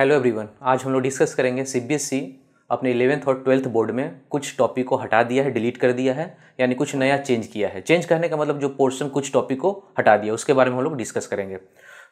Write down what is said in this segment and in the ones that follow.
hello everyone आज हम लोग डिस्कस करेंगे सीबीएसई e अपने इलेवेंथ और ट्वेल्थ बोर्ड में कुछ टॉपिक को हटा दिया है डिलीट कर दिया है यानी कुछ नया चेंज किया है चेंज करने का मतलब जो पोर्शन कुछ टॉपिक को हटा दिया उसके बारे में हम लोग डिस्कस करेंगे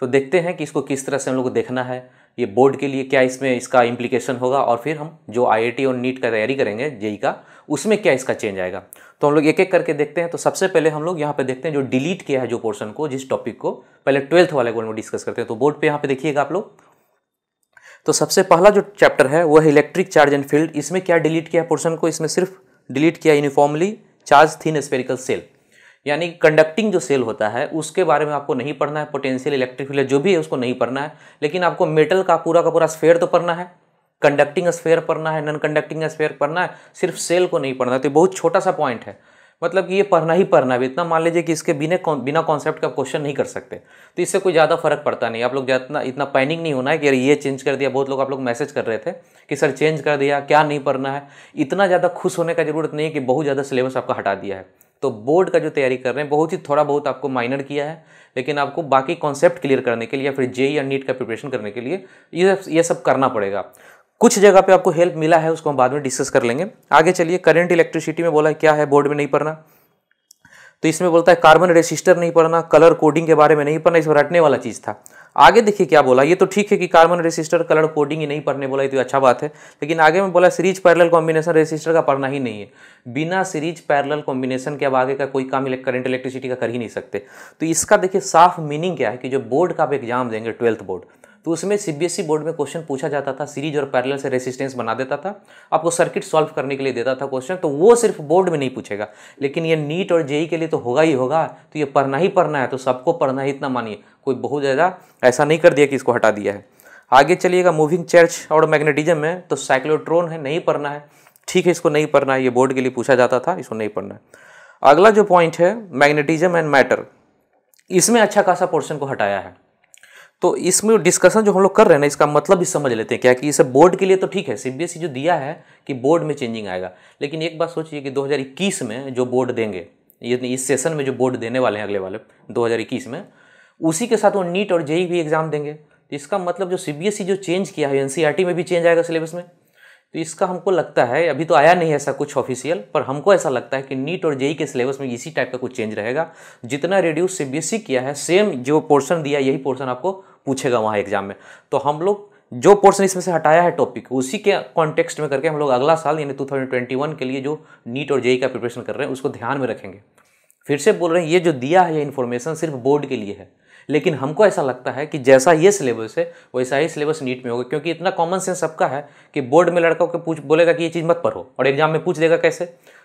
तो देखते हैं कि इसको किस तरह से हम लोग को देखना है ये बोर्ड के लिए क्या इसमें इसका इम्प्लीकेशन होगा और फिर हम जो आई और नीट का तैयारी करेंगे जेई e e का उसमें क्या इसका चेंज आएगा तो हम लोग एक एक करके देखते हैं तो सबसे पहले हम लोग यहाँ पे देखते हैं जो डिलीट किया है जो पोर्शन को जिस टॉपिक को पहले ट्वेल्थ वाले को हम लोग डिस्कस करते हैं तो बोर्ड पर यहाँ पे देखिएगा आप लोग तो सबसे पहला जो चैप्टर है वह इलेक्ट्रिक चार्ज एंड फील्ड इसमें क्या डिलीट किया पोर्सन को इसमें सिर्फ डिलीट किया uniformly charge thin spherical shell यानी कंडक्टिंग जो सेल होता है उसके बारे में आपको नहीं पढ़ना है पोटेंशियल इलेक्ट्रिक फील्ड जो भी है उसको नहीं पढ़ना है लेकिन आपको मेटल का पूरा का पूरा स्फेयर तो पढ़ना है कंडक्टिंग स्फेयर पढ़ना है नॉन कंडक्टिंग स्फेयर पढ़ना है सिर्फ सेल को नहीं पढ़ना है तो बहुत छोटा सा पॉइंट है मतलब कि ये पढ़ना ही पढ़ना भी इतना मान लीजिए कि इसके बिना बिना कॉन्सेप्ट का क्वेश्चन नहीं कर सकते तो इससे कोई ज़्यादा फर्क पड़ता नहीं आप लोग इतना इतना पैनिक नहीं होना है कि अरे ये चेंज कर दिया बहुत लोग आप लोग मैसेज कर रहे थे कि सर चेंज कर दिया क्या नहीं पढ़ना है इतना ज़्यादा खुश होने का ज़रूरत नहीं है कि बहुत ज़्यादा सिलेबस आपका हटा दिया है तो बोर्ड का जो तैयारी कर रहे हैं बहुत ही थोड़ा बहुत आपको माइनर किया है लेकिन आपको बाकी कॉन्सेप्ट क्लियर करने के लिए या फिर जेई या नीट का प्रिपरेशन करने के लिए ये सब ये सब करना पड़ेगा कुछ जगह पे आपको हेल्प मिला है उसको हम बाद में डिस्कस कर लेंगे आगे चलिए करंट इलेक्ट्रिसिटी में बोला है क्या है बोर्ड में नहीं पढ़ना तो इसमें बोलता है कार्बन रेसिस्टर नहीं पढ़ना कलर कोडिंग के बारे में नहीं पढ़ना इस पर रटने वाला चीज़ था आगे देखिए क्या बोला ये तो ठीक है कि कार्बन रेसिस्टर कलर कोडिंग ही नहीं पढ़ने बोला ये तो अच्छा बात है लेकिन आगे में बोला सीरीज पैरल कॉम्बिनेशन रेसिस्टर का पढ़ना ही नहीं है बिना सीरीज पैरल कॉम्बिनेशन के अब आगे का कोई काम करंट इलेक्ट्रिसिटी का कर ही नहीं सकते तो इसका देखिए साफ मीनिंग क्या है कि जो बोर्ड का आप एग्जाम देंगे ट्वेल्थ बोर्ड तो उसमें सीबीएसई e बोर्ड में क्वेश्चन पूछा जाता था सीरीज और पैरेलल से रेसिस्टेंस बना देता था आपको सर्किट सॉल्व करने के लिए देता था क्वेश्चन तो वो सिर्फ बोर्ड में नहीं पूछेगा लेकिन ये नीट और जेई e e के लिए तो होगा ही होगा तो ये पढ़ना ही पढ़ना है तो सबको पढ़ना ही इतना मानिए कोई बहुत ज़्यादा ऐसा नहीं कर दिया कि इसको हटा दिया है आगे चलिएगा मूविंग चर्च और मैग्नेटिज्म में तो साइक्लोट्रोन है नहीं पढ़ना है ठीक है इसको नहीं पढ़ना है ये बोर्ड के लिए पूछा जाता था इसको नहीं पढ़ना है अगला जो पॉइंट है मैग्नेटिज्म एंड मैटर इसमें अच्छा खासा पोर्शन को हटाया है तो इसमें डिस्कशन जो हम लोग कर रहे हैं ना इसका मतलब भी समझ लेते हैं क्या कि इसे बोर्ड के लिए तो ठीक है सीबीएसई e जो दिया है कि बोर्ड में चेंजिंग आएगा लेकिन एक बात सोचिए कि 2021 में जो बोर्ड देंगे ये इस सेशन में जो बोर्ड देने वाले हैं अगले वाले 2021 में उसी के साथ वो नीट और जेई e e भी एग्ज़ाम देंगे तो इसका मतलब जो सी जो चेंज किया है एन में भी चेंज आएगा सिलेबस में तो इसका हमको लगता है अभी तो आया नहीं ऐसा कुछ ऑफिशियल पर हमको ऐसा लगता है कि नीट और जेई के सिलेबस में इसी टाइप का कुछ चेंज रहेगा जितना रिड्यूस सीबीएसई किया है सेम जो पोर्शन दिया यही पोर्शन आपको पूछेगा वहाँ एग्जाम में तो हम लोग जो पोर्शन इसमें से हटाया है टॉपिक उसी के कॉन्टेक्स्ट में करके हम लोग अगला साल यानी टू के लिए जो नीट और जेई का प्रिपरेशन कर रहे हैं उसको ध्यान में रखेंगे फिर से बोल रहे हैं ये जो दिया है ये इन्फॉर्मेशन सिर्फ बोर्ड के लिए है लेकिन हमको ऐसा लगता है कि जैसा ये सिलेबस है वैसा ही सिलेबस नीट में होगा क्योंकि इतना कॉमन सेंस सबका है कि बोर्ड में लड़कों को पूछ बोलेगा कि ये चीज़ मत पढ़ो और एग्जाम में पूछ देगा कैसे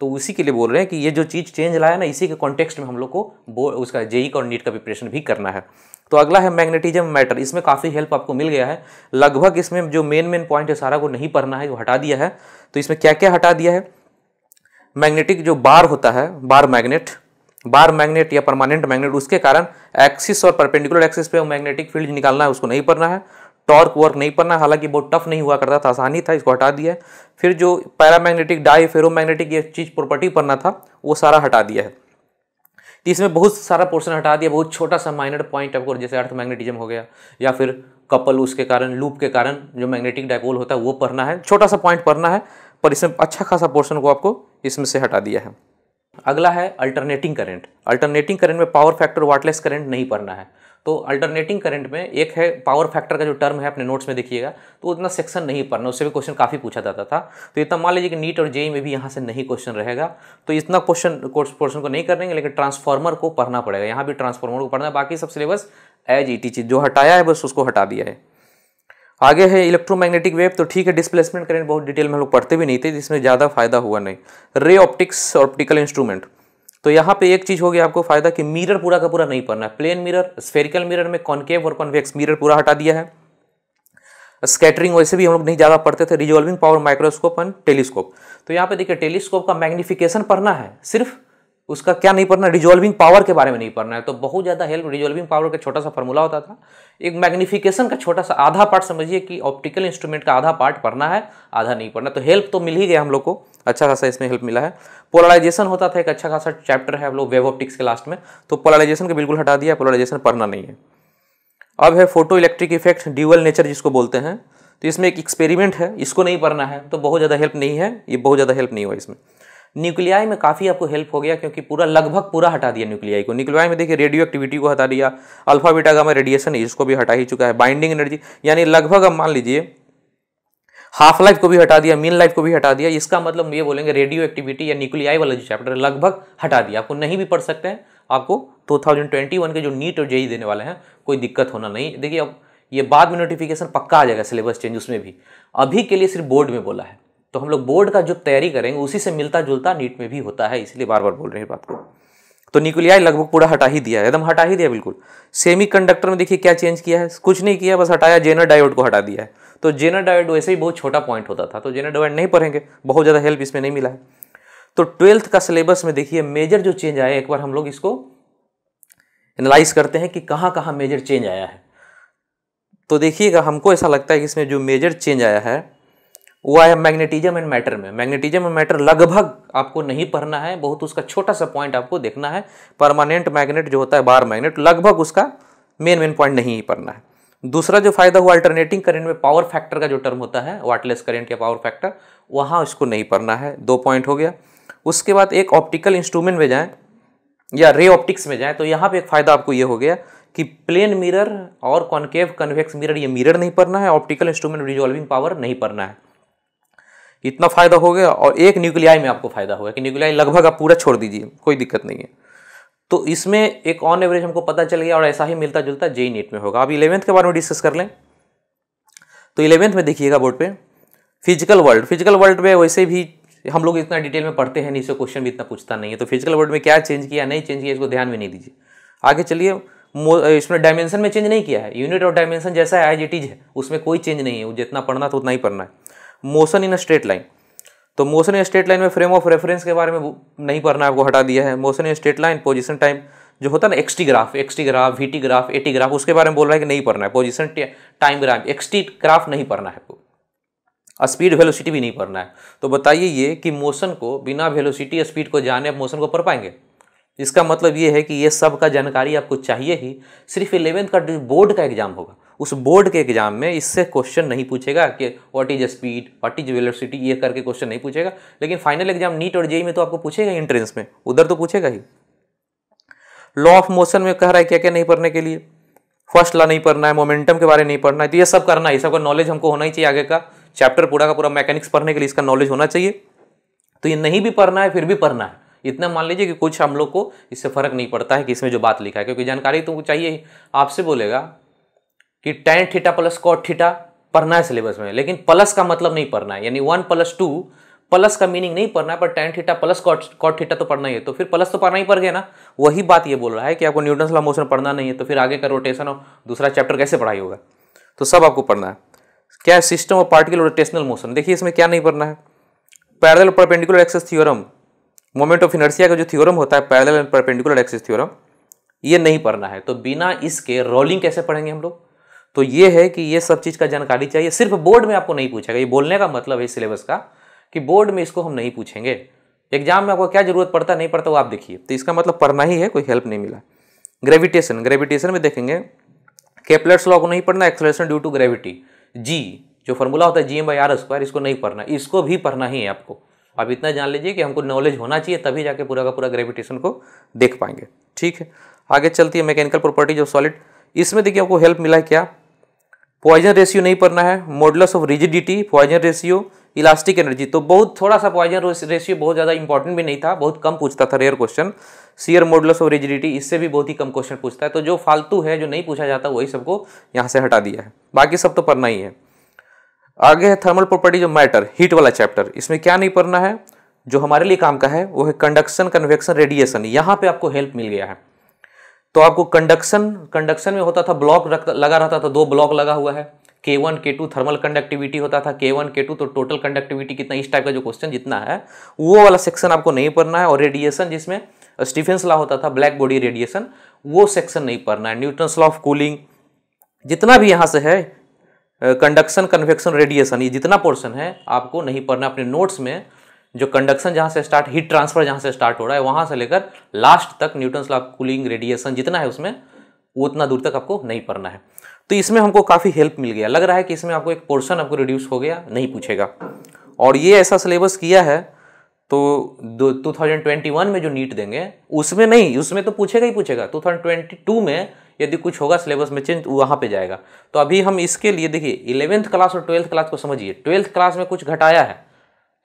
तो उसी के लिए बोल रहे हैं कि ये जो चीज़ चेंज लाया ना इसी के कॉन्टेक्स्ट में हम लोग को बोर्ड उसका जेई e e का और नीट का प्रिपरेशन भी करना है तो अगला है मैग्नेटिज्म मैटर इसमें काफ़ी हेल्प आपको मिल गया है लगभग इसमें जो मेन मेन पॉइंट है सारा को नहीं पढ़ना है वो हटा दिया है तो इसमें क्या क्या हटा दिया है मैग्नेटिक जो बार होता है बार मैग्नेट बार मैग्नेट या परमानेंट मैग्नेट उसके कारण एक्सिस और परपेंडिकुलर एक्सिस पे मैग्नेटिक फील्ड निकालना है उसको नहीं पढ़ना है टॉर्क वर्क नहीं पढ़ना हालांकि बहुत टफ नहीं हुआ करता था आसानी था इसको हटा दिया है फिर जो पैरामैग्नेटिक डाई फेरोमैग्नेटिक ये चीज़ प्रॉपर्टी पढ़ना था वो सारा हटा दिया है तो इसमें बहुत सारा पोर्शन हटा दिया बहुत छोटा सा माइनर पॉइंट आपको जैसे अर्थ मैग्नेटिज्म हो गया या फिर कपल उसके कारण लूप के कारण जो मैग्नेटिक डायपोल होता है वो पढ़ना है छोटा सा पॉइंट पढ़ना है पर इसमें अच्छा खासा पोर्शन को आपको इसमें से हटा दिया है अगला है अल्टरनेटिंग करंट अल्टरनेटिंग करंट में पावर फैक्टर वाटलेस करंट नहीं पढ़ना है तो अल्टरनेटिंग करंट में एक है पावर फैक्टर का जो टर्म है अपने नोट्स में देखिएगा तो उतना सेक्शन नहीं पढ़ना उससे भी क्वेश्चन काफ़ी पूछा जाता था तो इतना तो मान लीजिए कि नीट और जेई e e में भी यहाँ से नहीं क्वेश्चन रहेगा तो इतना क्वेश्चन पोर्सन को नहीं करेंगे लेकिन ट्रांसफार्मर को पढ़ना पड़ेगा यहाँ भी ट्रांसफार्मर को पढ़ना है बाकी सब सिलेबस एज ई टी चीज जो हटाया है बस उसको हटा दिया है आगे है इलेक्ट्रोमैग्नेटिक वेव तो ठीक है डिस्प्लेसमेंट करेंट बहुत डिटेल में हम लोग पढ़ते भी नहीं थे जिसमें ज़्यादा फायदा हुआ नहीं रे ऑप्टिक्स और ऑप्टिकल इंस्ट्रूमेंट तो यहाँ पे एक चीज़ होगी आपको फायदा कि मिरर पूरा का पूरा नहीं पढ़ना है प्लेन मिरर स्फेरिकल मिरर में कॉन्केव और कॉन्वेक्स मिरर पूरा हटा दिया है स्कैटरिंग वैसे भी हम लोग नहीं ज़्यादा पढ़ते थे resolving power microscope and telescope तो यहाँ पे देखिए टेलीस्कोप का मैग्निफिकेशन पढ़ना है सिर्फ उसका क्या नहीं पढ़ना रिजॉल्विंग पावर के बारे में नहीं पढ़ना है तो बहुत ज़्यादा हेल्प रिजॉल्विंग पावर का छोटा सा फॉर्मूला होता था एक मैग्निफिकेशन का छोटा सा आधा पार्ट समझिए कि ऑप्टिकल इंस्ट्रूमेंट का आधा पार्ट पढ़ना है आधा नहीं पढ़ना तो हेल्प तो मिल ही गया हम लोग को अच्छा खासा इसमें हेल्प मिला है पोलराइजेशन होता था एक अच्छा खासा चैप्टर है हम लोग वेब ऑप्टिक्स के लास्ट में तो पोलराइजेशन को बिल्कुल हटा दिया पोलराइजेशन पढ़ना नहीं है अब है photoelectric effect dual nature जिसको बोलते हैं तो इसमें एक एक्सपेरिमेंट है इसको नहीं पढ़ना है तो बहुत ज़्यादा हेल्प नहीं है ये बहुत ज़्यादा हेल्प नहीं हुआ इसमें न्यूक्लियाई में काफ़ी आपको हेल्प हो गया क्योंकि पूरा लगभग पूरा हटा दिया न्यूक्लियाई को न्यूक्लियाई में देखिए रेडियो एक्टिविटी को हटा दिया अल्फा बीटा गामा रेडिएशन इसको भी हटा ही चुका है बाइंडिंग एनर्जी यानी लगभग अब मान लीजिए हाफ लाइफ को भी हटा दिया मीन लाइफ को भी हटा दिया इसका मतलब ये बोलेंगे रेडियो एक्टिविटी या न्यूक्लियाई वाला जो चैप्टर है लगभग हटा दिया आपको नहीं भी पढ़ सकते हैं आपको वन के जो नीट और जेई देने वाले हैं कोई दिक्कत होना नहीं देखिए अब ये बाद में नोटिफिकेशन पक्का आ जाएगा सिलेबस चेंज उसमें भी अभी के लिए सिर्फ बोर्ड में बोला है तो हम लोग बोर्ड का जो तैयारी करेंगे उसी से मिलता जुलता नीट में भी होता है इसलिए बार बार बोल रहे हैं बात को तो न्यूक्लियाई लगभग पूरा हटा ही दिया एकदम हटा ही दिया बिल्कुल सेमी कंडक्टर में देखिए क्या चेंज किया है कुछ नहीं किया बस हटाया जेनर डायोड को हटा दिया है तो जेनर डायोड वैसे ही बहुत छोटा पॉइंट होता था तो जेनर डायोड नहीं पढ़ेंगे बहुत ज़्यादा हेल्प इसमें नहीं मिला है तो ट्वेल्थ का सिलेबस में देखिए मेजर जो चेंज आया एक बार हम लोग इसको एनालाइज करते हैं कि कहाँ कहाँ मेजर चेंज आया है तो देखिएगा हमको ऐसा लगता है कि इसमें जो मेजर चेंज आया है वो है मैग्नेटिज्म एंड मैटर में मैग्नेटिज्म एंड मैटर लगभग आपको नहीं पढ़ना है बहुत उसका छोटा सा पॉइंट आपको देखना है परमानेंट मैग्नेट जो होता है बार मैग्नेट लगभग उसका मेन मेन पॉइंट नहीं पढ़ना है दूसरा जो फायदा हुआ अल्टरनेटिंग करंट में पावर फैक्टर का जो टर्म होता है वाटलेस करंट या पावर फैक्टर वहाँ उसको नहीं पढ़ना है दो पॉइंट हो गया उसके बाद एक ऑप्टिकल इंस्ट्रूमेंट में जाएँ या रे ऑप्टिक्स में जाएँ तो यहाँ पर एक फ़ायदा आपको ये हो गया कि प्लेन मिरर और कॉन्केव कन्वेक्स मिरर ये मिरर नहीं पढ़ना है ऑप्टिकल इंस्ट्रूमेंट रिजॉल्विंग पावर नहीं पढ़ना है इतना फ़ायदा हो गया और एक न्यूक्लियाई में आपको फ़ायदा होगा कि न्यूक्लियाई लगभग आप पूरा छोड़ दीजिए कोई दिक्कत नहीं है तो इसमें एक ऑन एवरेज हमको पता चल गया और ऐसा ही मिलता जुलता जेई नीट में होगा अब इलेवेंथ के बारे में डिस्कस कर लें तो इलेवेंथ में देखिएगा बोर्ड पे फिजिकल वर्ल्ड फिजिकल वर्ल्ड में वैसे भी हम लोग इतना डिटेल में पढ़ते हैं नहीं से क्वेश्चन भी इतना पूछता नहीं है तो फिजिकल वर्ल्ड में क्या चेंज किया नहीं चेंज किया इसको ध्यान में नहीं दीजिए आगे चलिए इसमें डायमेंशन में चेंज नहीं किया है यूनिट और डायमेंशन जैसा है एज इट इज है उसमें कोई चेंज नहीं है जितना पढ़ना तो उतना ही पढ़ना है मोशन इन स्ट्रेट लाइन तो मोशन इन स्ट्रेट लाइन में फ्रेम ऑफ रेफरेंस के बारे में नहीं पढ़ना आपको हटा दिया है motion in straight line position time जो होता है ना XT graph XT graph VT graph AT graph उसके बारे में बोल रहा है कि नहीं पढ़ना है position time graph XT graph नहीं पढ़ना है आपको स्पीड वेलोसिटी भी नहीं पढ़ना है तो बताइए ये कि मोशन को बिना वेलोसिटी स्पीड को जाने आप मोशन को पढ़ पाएंगे इसका मतलब ये है कि ये सब का जानकारी आपको चाहिए ही सिर्फ इलेवेंथ का बोर्ड का एग्ज़ाम होगा उस बोर्ड के एग्ज़ाम में इससे क्वेश्चन नहीं पूछेगा कि what is speed what is velocity ये करके क्वेश्चन नहीं पूछेगा लेकिन फाइनल एग्जाम नीट और जेई में तो आपको पूछेगा एंट्रेंस में उधर तो पूछेगा ही लॉ ऑफ मोशन में कह रहा है क्या क्या नहीं पढ़ने के लिए फर्स्ट लॉ नहीं पढ़ना है मोमेंटम के बारे में नहीं पढ़ना है तो ये सब करना है सबका नॉलेज हमको होना ही चाहिए आगे का चैप्टर पूरा का पूरा मैकेनिक्स पढ़ने के लिए इसका नॉलेज होना चाहिए तो ये नहीं भी पढ़ना है फिर भी पढ़ना है इतना मान लीजिए कि कुछ हम लोग को इससे फ़र्क नहीं पड़ता है कि इसमें जो बात लिखा है क्योंकि जानकारी तुमको चाहिए ही आपसे बोलेगा कि tan theta plus cot theta पढ़ना है सिलेबस में लेकिन प्लस का मतलब नहीं पढ़ना है यानी वन प्लस टू प्लस का मीनिंग नहीं पढ़ना है पर tan theta plus cot theta तो पढ़ना ही है तो फिर प्लस तो पढ़ना ही पड़ गया ना वही बात ये बोल रहा है कि आपको न्यूटन सला मोशन पढ़ना नहीं है तो फिर आगे का रोटेशन और दूसरा चैप्टर कैसे पढ़ाई होगा तो सब आपको पढ़ना है क्या system of particle rotational motion देखिए इसमें क्या नहीं पढ़ना है parallel perpendicular axes theorem moment of inertia का जो थ्योरम होता है parallel and perpendicular axis theorem ये नहीं पढ़ना है तो बिना इसके रोलिंग कैसे पढ़ेंगे हम लोग तो ये है कि ये सब चीज़ का जानकारी चाहिए सिर्फ बोर्ड में आपको नहीं पूछेगा ये बोलने का मतलब है सिलेबस का कि बोर्ड में इसको हम नहीं पूछेंगे एग्जाम में आपको क्या जरूरत पड़ता नहीं पड़ता वो आप देखिए तो इसका मतलब पढ़ना ही है कोई हेल्प नहीं मिला ग्रेविटेशन ग्रेविटेशन में देखेंगे कैपलेट्स लॉ को नहीं पढ़ना acceleration due to gravity G जो फॉर्मूला होता है G M by R square इसको नहीं पढ़ना इसको भी पढ़ना ही है आपको आप इतना जान लीजिए कि हमको नॉलेज होना चाहिए तभी जाके पूरा का पूरा ग्रेविटेशन को देख पाएंगे ठीक है आगे चलती है मैकेनिकल प्रॉपर्टीज ऑफ सॉलिड इसमें देखिए आपको हेल्प मिला है क्या पॉइजन रेशियो नहीं पढ़ना है modulus of rigidity Poisson ratio elastic energy तो बहुत थोड़ा सा पॉइजन रेशियो बहुत ज़्यादा इंपॉर्टेंट भी नहीं था बहुत कम पूछता था rare question shear modulus of rigidity इससे भी बहुत ही कम क्वेश्चन पूछता है तो जो फालतू है जो नहीं पूछा जाता वही सबको यहाँ से हटा दिया है बाकी सब तो पढ़ना ही है आगे है थर्मल प्रॉपर्टी जो मैटर हीट वाला चैप्टर इसमें क्या नहीं पढ़ना है जो हमारे लिए काम का है वो है कंडक्शन कन्वेक्शन रेडिएशन यहाँ पे आपको हेल्प मिल गया है तो आपको कंडक्शन कंडक्शन में होता था ब्लॉक लगा रहता था दो ब्लॉक लगा हुआ है के वन के टू थर्मल कंडक्टिविटी होता था के वन के टू तो टोटल कंडक्टिविटी कितना इस टाइप का जो क्वेश्चन जितना है वो वाला सेक्शन आपको नहीं पढ़ना है और रेडिएशन जिसमें स्टीफेंस लॉ होता था ब्लैक बॉडी रेडिएशन वो सेक्शन नहीं पढ़ना है न्यूटन्स लॉ ऑफ कूलिंग जितना भी यहाँ से है कंडक्शन कन्वेक्शन रेडिएशन ये जितना पोर्शन है आपको नहीं पढ़ना अपने नोट्स में जो कंडक्शन जहाँ से स्टार्ट हीट ट्रांसफर जहाँ से स्टार्ट हो रहा है वहाँ से लेकर लास्ट तक न्यूटन्स लॉ कूलिंग रेडिएशन जितना है उसमें उतना दूर तक आपको नहीं पढ़ना है तो इसमें हमको काफ़ी हेल्प मिल गया लग रहा है कि इसमें आपको एक पोर्शन आपको रिड्यूस हो गया नहीं पूछेगा और ये ऐसा सिलेबस किया है तो दो टू थाउजेंड ट्वेंटी वन में जो नीट देंगे उसमें नहीं उसमें तो पूछेगा ही पूछेगा टू थाउजेंड ट्वेंटी टू में यदि कुछ होगा सिलेबस में चेंज वहाँ पे जाएगा तो अभी हम इसके लिए देखिए इलेवेंथ क्लास और ट्वेल्थ क्लास को समझिए ट्वेल्थ क्लास में कुछ घटाया है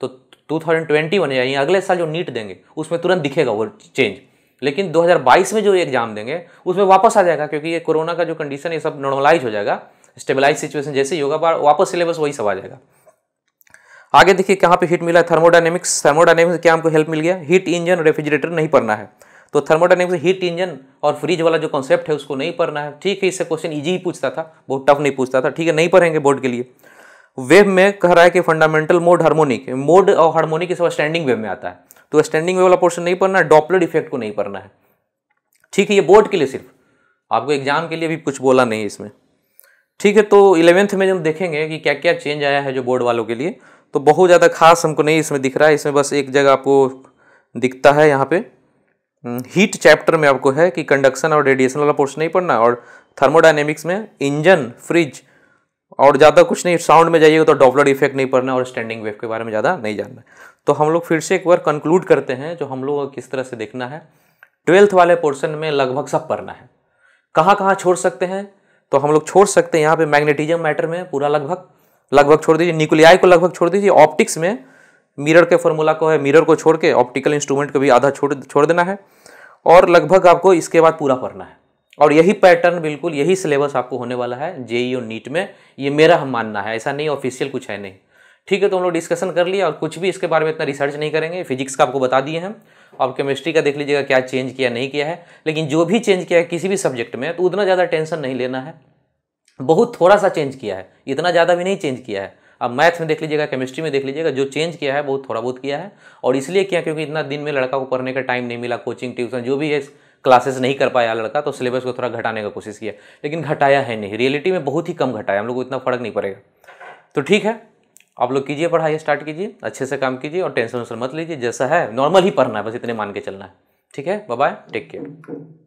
तो टू थाउजेंड ट्वेंटी वन यानी अगले साल जो नीट देंगे उसमें तुरंत दिखेगा वो चेंज लेकिन 2022 में जो एग्ज़ाम देंगे उसमें वापस आ जाएगा क्योंकि ये कोरोना का जो कंडीशन है सब नॉर्मलाइज हो जाएगा स्टेबलाइज सिचुएशन जैसे ही होगा वापस सिलेबस वही सब आ जाएगा आगे देखिए कहाँ पे हीट मिला है थर्मोडाइनेमिक्स थर्मोडाइनेमिक्स से क्या हमको हेल्प मिल गया हीट इंजन रेफ्रिजरेटर नहीं पढ़ना है तो थर्मोडाइनेमिक्स हीट इंजन और फ्रिज वाला जो कॉन्सेप्ट है उसको नहीं पढ़ना है ठीक है इससे क्वेश्चन ईजी ही पूछता था बहुत टफ नहीं पूछता था ठीक है नहीं पढ़ेंगे बोर्ड के लिए वेव में कह रहा है कि फंडामेंटल मोड हार्मोनिक मोड और हार्मोनिक इस स्टैंडिंग वेव में आता है तो स्टैंडिंग वेव वाला पोर्शन नहीं पढ़ना है डॉपलर इफेक्ट को नहीं पढ़ना है ठीक है ये बोर्ड के लिए सिर्फ आपको एग्जाम के लिए भी कुछ बोला नहीं इसमें ठीक है तो इलेवेंथ में जब देखेंगे कि क्या क्या चेंज आया है जो बोर्ड वालों के लिए तो बहुत ज़्यादा खास हमको नहीं इसमें दिख रहा है इसमें बस एक जगह आपको दिखता है यहाँ पे हीट हम्म, चैप्टर में आपको है कि कंडक्शन और रेडिएशन वाला पोर्शन नहीं पढ़ना और थर्मोडाइनेमिक्स में इंजन फ्रिज और ज़्यादा कुछ नहीं साउंड में जाइएगा तो डॉपलर इफेक्ट नहीं पढ़ना और स्टैंडिंग वेव के बारे में ज़्यादा नहीं जानना तो हम लोग फिर से एक बार कंक्लूड करते हैं जो हम लोग किस तरह से देखना है ट्वेल्थ वाले पोर्शन में लगभग सब पढ़ना है कहाँ कहाँ छोड़ सकते हैं तो हम लोग छोड़ सकते हैं यहाँ पे मैग्नेटिज्म मैटर में पूरा लगभग लगभग छोड़ दीजिए न्यूक्लियाई को लगभग छोड़ दीजिए ऑप्टिक्स में मिरर के फॉर्मूला को है मिरर को छोड़ के ऑप्टिकल इंस्ट्रूमेंट को भी आधा छोड़ छोड़ देना है और लगभग आपको इसके बाद पूरा पढ़ना है और यही पैटर्न बिल्कुल यही सिलेबस आपको होने वाला है जेई और नीट में ये मेरा हम मानना है ऐसा नहीं ऑफिशियल कुछ है नहीं ठीक है तो हम लोग डिस्कशन कर लिया और कुछ भी इसके बारे में इतना रिसर्च नहीं करेंगे फिजिक्स का आपको बता दिए हम और केमिस्ट्री का देख लीजिएगा क्या चेंज किया नहीं किया है लेकिन जो भी चेंज किया है किसी भी सब्जेक्ट में तो उतना ज़्यादा टेंशन नहीं लेना है बहुत थोड़ा सा चेंज किया है इतना ज़्यादा भी नहीं चेंज किया है अब मैथ्स में देख लीजिएगा केमिस्ट्री में देख लीजिएगा जो चेंज किया है बहुत थोड़ा बहुत किया है और इसलिए किया क्योंकि इतना दिन में लड़का को पढ़ने का टाइम नहीं मिला कोचिंग ट्यूशन जो भी है क्लासेस नहीं कर पाया लड़का तो सिलेबस को थोड़ा घटाने का कोशिश किया लेकिन घटाया है नहीं रियलिटी में बहुत ही कम घटाया हम लोग को इतना फ़र्क नहीं पड़ेगा तो ठीक है आप लोग कीजिए पढ़ाई स्टार्ट कीजिए अच्छे से काम कीजिए और टेंशन वेंशन मत लीजिए जैसा है नॉर्मल ही पढ़ना है बस इतने मान के चलना है ठीक है बाय टेक केयर